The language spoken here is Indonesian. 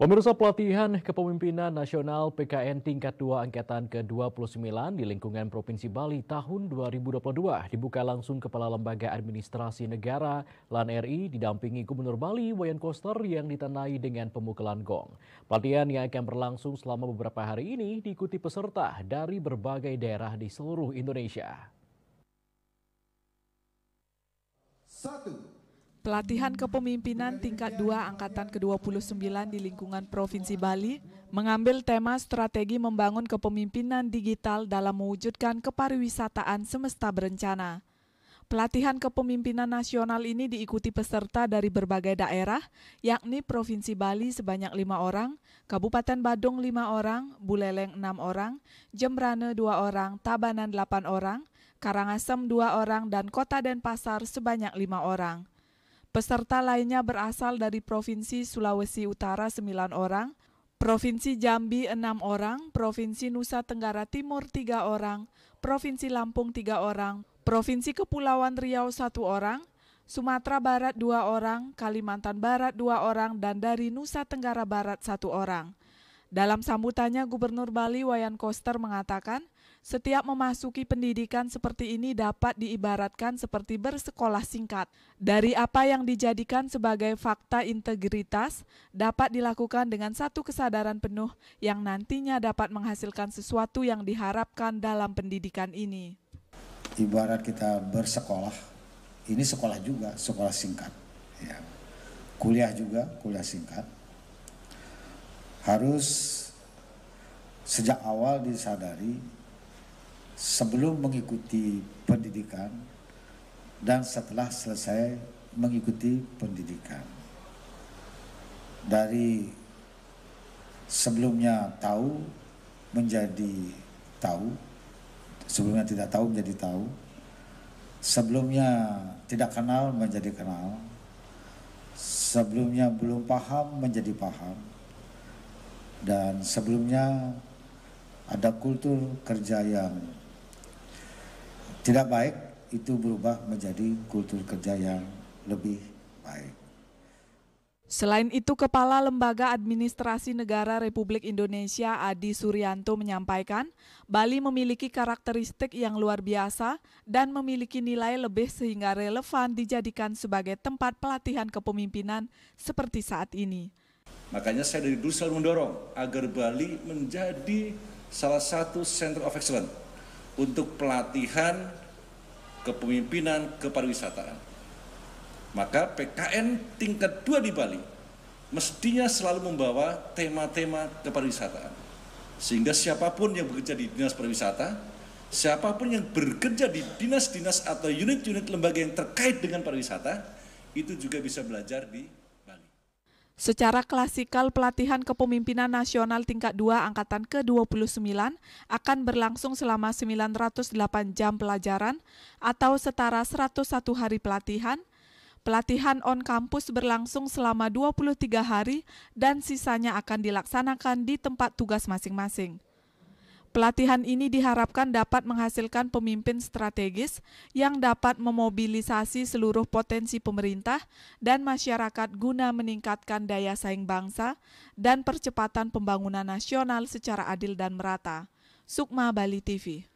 Pemirsa pelatihan kepemimpinan nasional PKN tingkat 2 angkatan ke-29 di lingkungan Provinsi Bali tahun 2022 dibuka langsung Kepala Lembaga Administrasi Negara LAN RI didampingi Gubernur Bali Wayan Koster yang ditandai dengan pemukulan gong. Pelatihan yang akan berlangsung selama beberapa hari ini diikuti peserta dari berbagai daerah di seluruh Indonesia. Satu. Pelatihan kepemimpinan tingkat 2 Angkatan ke-29 di lingkungan Provinsi Bali mengambil tema strategi membangun kepemimpinan digital dalam mewujudkan kepariwisataan semesta berencana. Pelatihan kepemimpinan nasional ini diikuti peserta dari berbagai daerah, yakni Provinsi Bali sebanyak lima orang, Kabupaten Badung lima orang, Buleleng enam orang, Jembrane dua orang, Tabanan delapan orang, Karangasem dua orang, dan Kota Denpasar sebanyak lima orang. Peserta lainnya berasal dari Provinsi Sulawesi Utara 9 orang, Provinsi Jambi 6 orang, Provinsi Nusa Tenggara Timur 3 orang, Provinsi Lampung 3 orang, Provinsi Kepulauan Riau 1 orang, Sumatera Barat 2 orang, Kalimantan Barat 2 orang, dan dari Nusa Tenggara Barat 1 orang. Dalam sambutannya, Gubernur Bali Wayan Koster mengatakan, setiap memasuki pendidikan seperti ini dapat diibaratkan seperti bersekolah singkat. Dari apa yang dijadikan sebagai fakta integritas, dapat dilakukan dengan satu kesadaran penuh yang nantinya dapat menghasilkan sesuatu yang diharapkan dalam pendidikan ini. Ibarat kita bersekolah, ini sekolah juga, sekolah singkat. Ya. Kuliah juga, kuliah singkat harus sejak awal disadari sebelum mengikuti pendidikan dan setelah selesai mengikuti pendidikan. Dari sebelumnya tahu menjadi tahu, sebelumnya tidak tahu menjadi tahu, sebelumnya tidak kenal menjadi kenal, sebelumnya belum paham menjadi paham, dan sebelumnya ada kultur kerja yang tidak baik itu berubah menjadi kultur kerja yang lebih baik. Selain itu, Kepala Lembaga Administrasi Negara Republik Indonesia Adi Suryanto menyampaikan, Bali memiliki karakteristik yang luar biasa dan memiliki nilai lebih sehingga relevan dijadikan sebagai tempat pelatihan kepemimpinan seperti saat ini. Makanya saya dari dulu selalu mendorong agar Bali menjadi salah satu center of excellence untuk pelatihan kepemimpinan kepariwisataan. Maka PKN tingkat dua di Bali mestinya selalu membawa tema-tema kepariwisataan. Sehingga siapapun yang bekerja di dinas pariwisata, siapapun yang bekerja di dinas-dinas atau unit-unit lembaga yang terkait dengan pariwisata, itu juga bisa belajar di Secara klasikal, pelatihan kepemimpinan nasional tingkat 2 angkatan ke-29 akan berlangsung selama 908 jam pelajaran atau setara 101 hari pelatihan. Pelatihan on campus berlangsung selama 23 hari dan sisanya akan dilaksanakan di tempat tugas masing-masing. Pelatihan ini diharapkan dapat menghasilkan pemimpin strategis yang dapat memobilisasi seluruh potensi pemerintah dan masyarakat guna meningkatkan daya saing bangsa dan percepatan pembangunan nasional secara adil dan merata. Sukma Bali TV